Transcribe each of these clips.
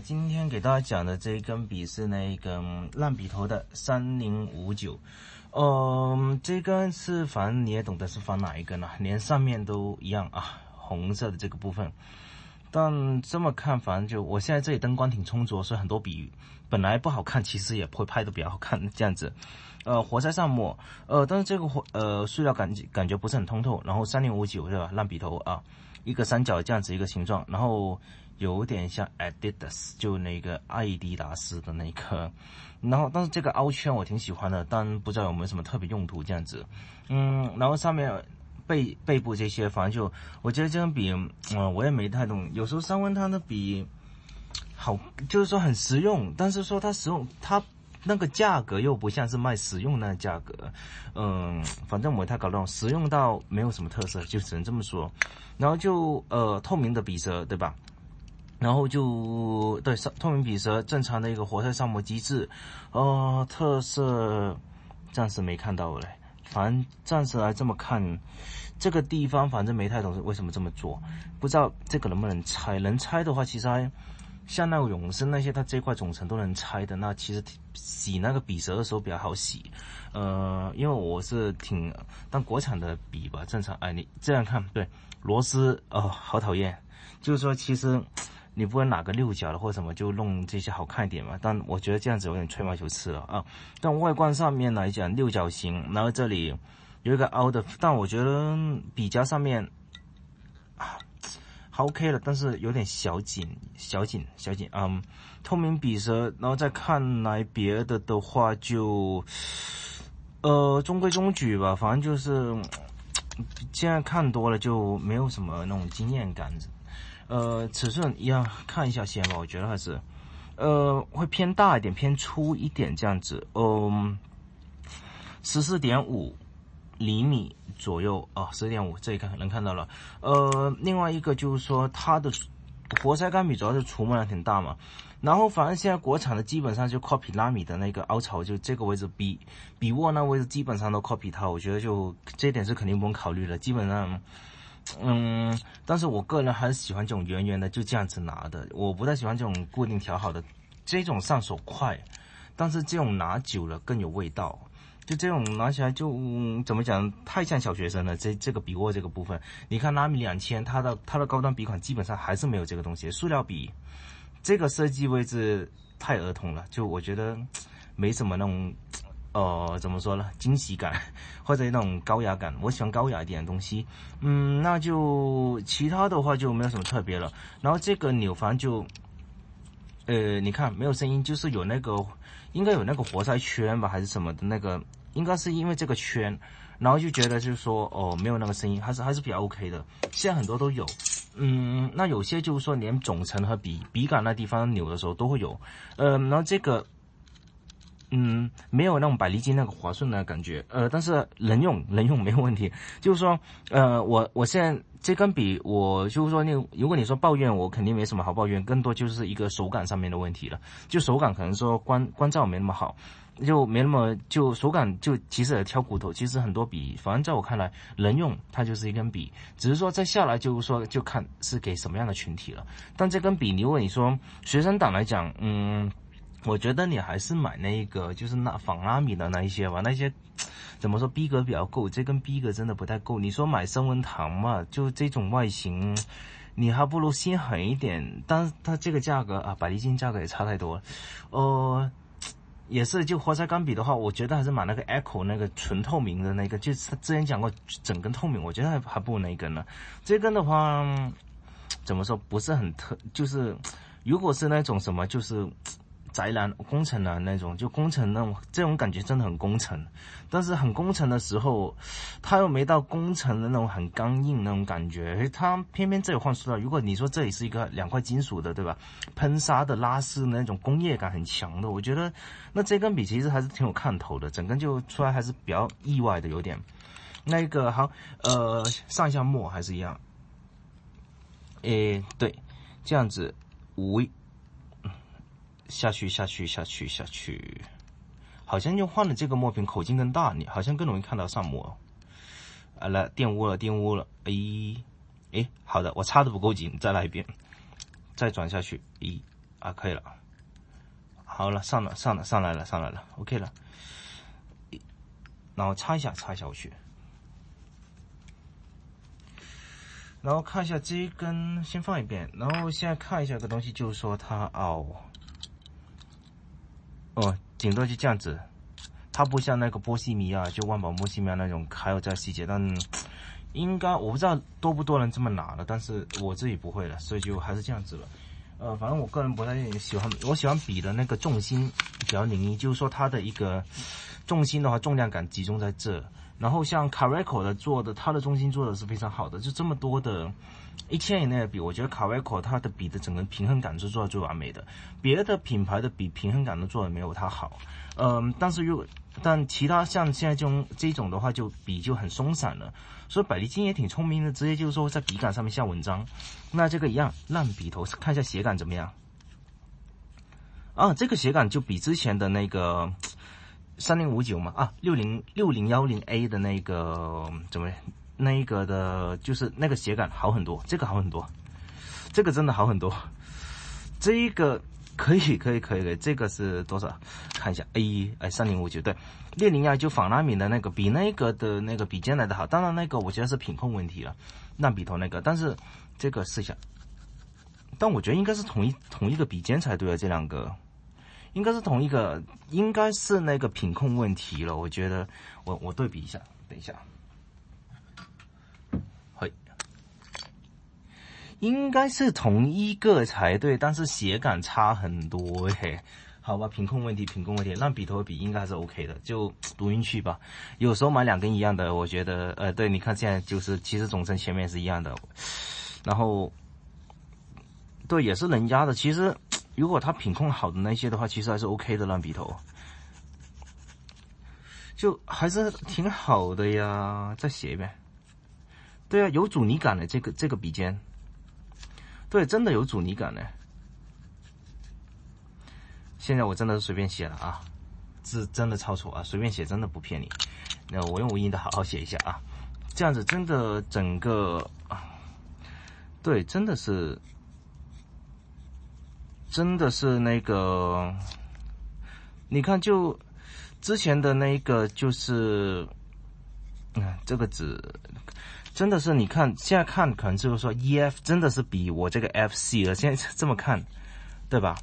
今天给大家讲的这一根笔是那一根烂笔头的三零五九，嗯，这根是反正你也懂得是仿哪一根了，连上面都一样啊，红色的这个部分。但这么看，反正就我现在这里灯光挺充足，所以很多笔本来不好看，其实也会拍的比较好看这样子。呃，活塞上墨，呃，但是这个活呃塑料感感觉不是很通透。然后三零五九是吧？烂笔头啊，一个三角这样子一个形状，然后。有点像 Adidas，就那个爱迪达斯的那个，然后但是这个凹圈我挺喜欢的，但不知道有没有什么特别用途这样子。嗯，然后上面背背部这些，反正就我觉得这根笔，嗯，我也没太懂。有时候三文它的笔好，就是说很实用，但是说它实用它那个价格又不像是卖实用那价格。嗯，反正我太搞不懂，实用到没有什么特色，就只能这么说。然后就呃透明的笔舌，对吧？然后就对，透明笔舌正常的一个活塞上膜机制，呃，特色暂时没看到嘞，反正暂时来这么看，这个地方反正没太懂是为什么这么做，不知道这个能不能拆，能拆的话其实，还。像那个永生那些，它这块总成都能拆的，那其实洗那个笔舌的时候比较好洗，呃，因为我是挺当国产的笔吧，正常，哎，你这样看，对，螺丝，哦，好讨厌，就是说其实。你不管哪个六角的或什么，就弄这些好看一点嘛。但我觉得这样子有点吹毛求疵了啊。但外观上面来讲，六角形，然后这里有一个凹的，但我觉得笔夹上面啊还 OK 了，但是有点小紧，小紧，小紧啊。透明笔舌，然后再看来别的的话就呃中规中矩吧。反正就是现在看多了就没有什么那种惊艳感子。呃，尺寸一样，看一下先吧。我觉得还是，呃，会偏大一点，偏粗一点这样子。嗯，十四点五厘米左右啊，十四点五，这一看能看到了。呃，另外一个就是说，它的活塞杆比主要是除螨量挺大嘛。然后反正现在国产的基本上就 copy 拉米的那个凹槽，就这个位置比比握那位置基本上都 copy 它，我觉得就这点是肯定不用考虑的，基本上。嗯，但是我个人还是喜欢这种圆圆的，就这样子拿的。我不太喜欢这种固定调好的，这种上手快，但是这种拿久了更有味道。就这种拿起来就怎么讲，太像小学生了。这这个笔握这个部分，你看拉米两千，它的它的高端笔款基本上还是没有这个东西，塑料笔。这个设计位置太儿童了，就我觉得没什么那种。哦，怎么说呢？惊喜感，或者那种高雅感，我喜欢高雅一点的东西。嗯，那就其他的话就没有什么特别了。然后这个扭环就，呃，你看没有声音，就是有那个，应该有那个活塞圈吧，还是什么的那个，应该是因为这个圈，然后就觉得就是说哦，没有那个声音，还是还是比较 OK 的。现在很多都有，嗯，那有些就是说连总成和笔笔杆那地方扭的时候都会有，呃，然后这个。嗯，没有那种百利金那个滑顺的感觉，呃，但是能用能用没有问题。就是说，呃，我我现在这根笔，我就是说，那如果你说抱怨，我肯定没什么好抱怨，更多就是一个手感上面的问题了。就手感可能说光光照没那么好，就没那么就手感就其实挑骨头，其实很多笔，反正在我看来能用它就是一根笔，只是说再下来就是说就看是给什么样的群体了。但这根笔，你问你说学生党来讲，嗯。我觉得你还是买那个，就是那仿拉米的那一些吧。那些怎么说逼格比较够，这跟逼格真的不太够。你说买升温糖嘛，就这种外形，你还不如心狠一点。但是它这个价格啊，百丽金价格也差太多了。呃，也是，就活塞钢笔的话，我觉得还是买那个 Echo 那个纯透明的那个，就是之前讲过整根透明，我觉得还还不如那根呢。这根的话，怎么说不是很特？就是如果是那种什么，就是。宅男、工程男那种，就工程那种，这种感觉真的很工程，但是很工程的时候，他又没到工程的那种很刚硬那种感觉。他偏偏这里换出了，如果你说这里是一个两块金属的，对吧？喷砂的拉丝那种工业感很强的，我觉得那这根笔其实还是挺有看头的，整个就出来还是比较意外的，有点。那个好，呃，上下墨还是一样。诶，对，这样子无。下去，下去，下去，下去，好像又换了这个墨瓶，口径更大，你好像更容易看到上墨。啊，来玷污了，玷污了，哎，哎，好的，我擦的不够紧，再来一遍，再转下去，咦，啊，可以了，好了，上了，上了，上来了，上来了，OK 了，然后擦一下，擦一下，我去，然后看一下这一根，先放一遍，然后现在看一下这东西，就是说它，哦。哦，顶多就这样子，它不像那个波西米亚，就万宝波西米亚那种，还有这细节。但应该我不知道多不多人这么拿了，但是我自己不会了，所以就还是这样子了。呃，反正我个人不太喜欢，我喜欢笔的那个重心比较灵，就是说它的一个重心的话，重量感集中在这。然后像 c a r e c o 的做的，它的重心做的是非常好的，就这么多的。一千以内的笔，我觉得卡威口它的笔的整个平衡感是做的最完美的，别的品牌的笔平衡感都做的没有它好。嗯，但是又但其他像现在这种这种的话，就笔就很松散了。所以百丽金也挺聪明的，直接就是说在笔杆上面下文章。那这个一样，烂笔头，看一下写感怎么样？啊，这个写感就比之前的那个三零五九嘛啊，六零六零幺零 A 的那个怎么？那一个的，就是那个写感好很多，这个好很多，这个真的好很多，这个可以可以可以可以，这个是多少？看一下 A，哎，三零五九对，列宁亚就仿纳米的那个比那个的那个笔尖来的好，当然那个我觉得是品控问题了，烂笔头那个，但是这个试一下，但我觉得应该是同一同一个笔尖才对啊，这两个应该是同一个，应该是那个品控问题了，我觉得我我对比一下，等一下。应该是同一个才对，但是写感差很多耶。好吧，品控问题，品控问题。烂笔头的笔应该是 OK 的，就读音去吧。有时候买两根一样的，我觉得呃，对，你看现在就是其实总成前面是一样的，然后对也是能压的。其实如果它品控好的那些的话，其实还是 OK 的烂笔头，就还是挺好的呀。再写一遍，对啊，有阻尼感的这个这个笔尖。对，真的有阻尼感呢。现在我真的是随便写了啊，字真的超丑啊，随便写真的不骗你。那我用无印的好好写一下啊，这样子真的整个，对，真的是，真的是那个，你看，就之前的那一个就是，嗯，这个纸，真的是，你看现在看可能就是说，E F 真的是比我这个 F C 了。现在这么看，对吧？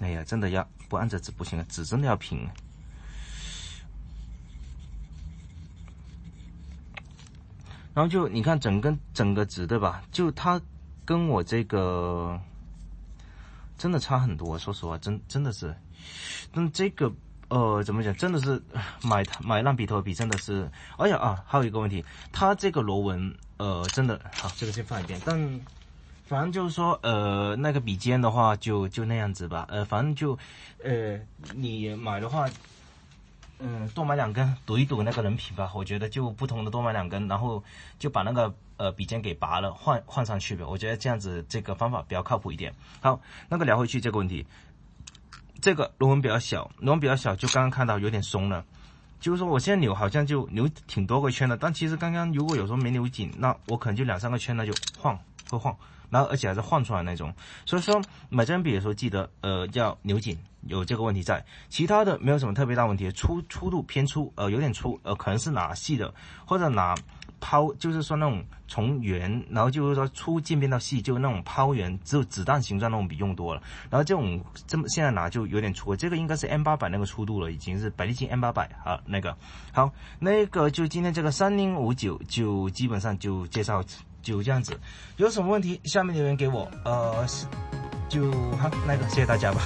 哎呀，真的要不按着指不行了，指真的要平。然后就你看整根整个指，对吧？就它跟我这个真的差很多。说实话，真真的是，但这个。呃，怎么讲？真的是买买烂笔头的笔，真的是，哎呀啊，还有一个问题，它这个螺纹，呃，真的，好，这个先放一边。但反正就是说，呃，那个笔尖的话，就就那样子吧。呃，反正就，呃，你买的话，嗯，多买两根，赌一赌那个人品吧。我觉得就不同的多买两根，然后就把那个呃笔尖给拔了，换换上去呗。我觉得这样子这个方法比较靠谱一点。好，那个聊回去这个问题。这个螺纹比较小，螺纹比较小，就刚刚看到有点松了。就是说，我现在扭好像就扭挺多个圈的，但其实刚刚如果有时候没扭紧，那我可能就两三个圈，那就晃会晃，然后而且还是晃出来那种。所以说买这支笔的时候，记得呃要扭紧。有这个问题在，其他的没有什么特别大问题，粗粗度偏粗，呃，有点粗，呃，可能是拿细的或者拿抛，就是说那种从圆，然后就是说粗渐变到细，就那种抛圆，只有子弹形状那种笔用多了，然后这种这么现在拿就有点粗，这个应该是 M800 那个粗度了，已经是百利金 M800 那个，好那个就今天这个三零五九就基本上就介绍就这样子，有什么问题下面留言给我，呃，就好那个，谢谢大家吧。